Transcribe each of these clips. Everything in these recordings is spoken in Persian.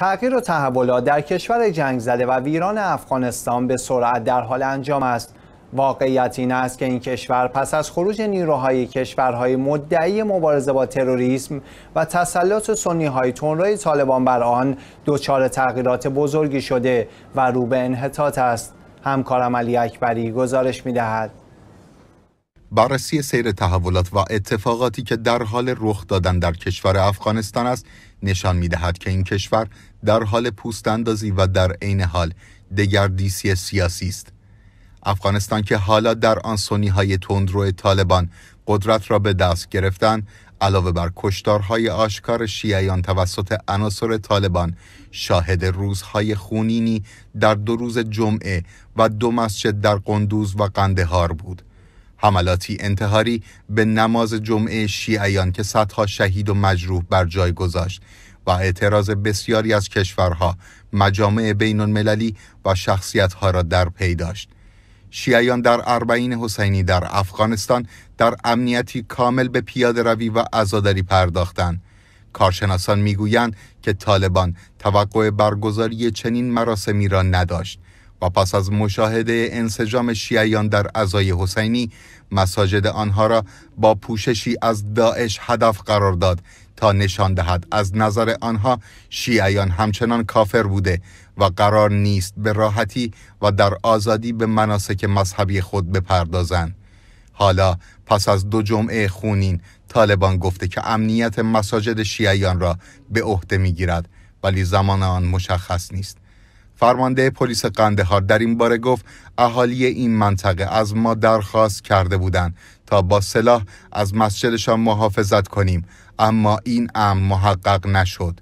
تغییر و تحولات در کشور جنگ زده و ویران افغانستان به سرعت در حال انجام است واقعیت این است که این کشور پس از خروج نیروهای کشورهای مدعی مبارزه با تروریسم و تسلط سنی های طالبان بر آن دچار تغییرات بزرگی شده و رو به انحطاط است همکارم علی اکبری گزارش دهد. بررسی سیر تحولات و اتفاقاتی که در حال رخ دادن در کشور افغانستان است نشان می دهد که این کشور در حال پوست اندازی و در عین حال دگردیسی سیاسی است افغانستان که حالا در آن سنی های تندرو طالبان قدرت را به دست گرفتن علاوه بر کشتارهای آشکار شیعیان توسط عناصر طالبان شاهد روزهای خونینی در دو روز جمعه و دو مسجد در قندوز و قندهار بود حملاتی انتحاری به نماز جمعه شیعیان که صدها شهید و مجروح بر جای گذاشت و اعتراض بسیاری از کشورها، مجامع بین المللی و شخصیتها را در پی داشت. شیعیان در اربعین حسینی در افغانستان در امنیتی کامل به پیاده روی و عزاداری پرداختند. کارشناسان میگویند که طالبان توقع برگزاری چنین مراسمی را نداشت و پس از مشاهده انسجام شیعیان در ازای حسینی مساجد آنها را با پوششی از داعش هدف قرار داد تا نشان دهد از نظر آنها شیعیان همچنان کافر بوده و قرار نیست به راحتی و در آزادی به مناسک مذهبی خود بپردازند حالا پس از دو جمعه خونین طالبان گفته که امنیت مساجد شیعیان را به عهده میگیرد ولی زمان آن مشخص نیست فرمانده پلیس قندهار در این باره گفت اهالی این منطقه از ما درخواست کرده بودند تا با سلاح از مسجدشان محافظت کنیم اما این امر محقق نشد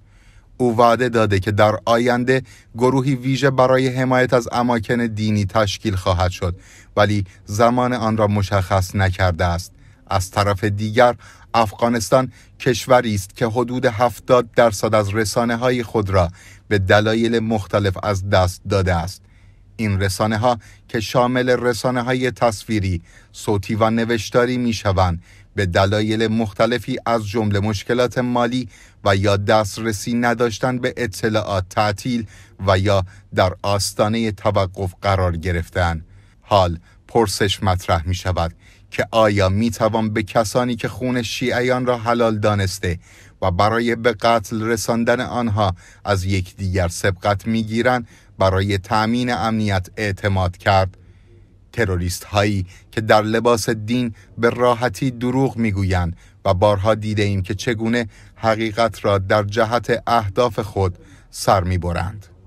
او وعده داده که در آینده گروهی ویژه برای حمایت از اماکن دینی تشکیل خواهد شد ولی زمان آن را مشخص نکرده است از طرف دیگر افغانستان کشوری است که حدود 70 درصد از رسانه های خود را به دلایل مختلف از دست داده است این رسانه ها که شامل رسانه های تصویری، صوتی و نوشتاری می شوند به دلایل مختلفی از جمله مشکلات مالی و یا دسترسی نداشتن به اطلاعات تعطیل و یا در آستانه توقف قرار گرفتن حال پرسش مطرح می شود که آیا می توان به کسانی که خون شیعیان را حلال دانسته و برای به قتل رساندن آنها از یکدیگر سبقت میگیرند برای تأمین امنیت اعتماد کرد تروریست هایی که در لباس دین به راحتی دروغ گویند و بارها دیده ایم که چگونه حقیقت را در جهت اهداف خود سر برند